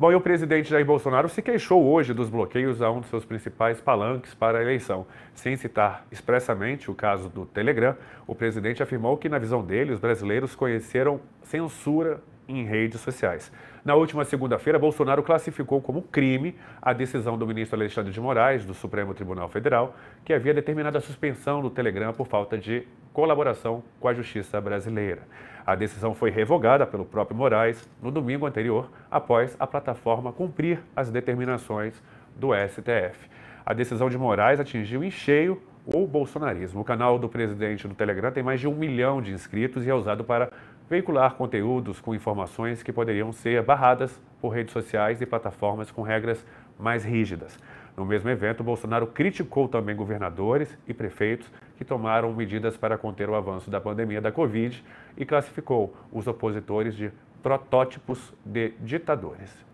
Bom, e o presidente Jair Bolsonaro se queixou hoje dos bloqueios a um dos seus principais palanques para a eleição. Sem citar expressamente o caso do Telegram, o presidente afirmou que, na visão dele, os brasileiros conheceram censura em redes sociais. Na última segunda-feira, Bolsonaro classificou como crime a decisão do ministro Alexandre de Moraes, do Supremo Tribunal Federal, que havia determinado a suspensão do Telegram por falta de colaboração com a justiça brasileira. A decisão foi revogada pelo próprio Moraes no domingo anterior, após a plataforma cumprir as determinações do STF. A decisão de Moraes atingiu em cheio o bolsonarismo. O canal do presidente do Telegram tem mais de um milhão de inscritos e é usado para veicular conteúdos com informações que poderiam ser barradas por redes sociais e plataformas com regras mais rígidas. No mesmo evento, Bolsonaro criticou também governadores e prefeitos que tomaram medidas para conter o avanço da pandemia da Covid e classificou os opositores de protótipos de ditadores.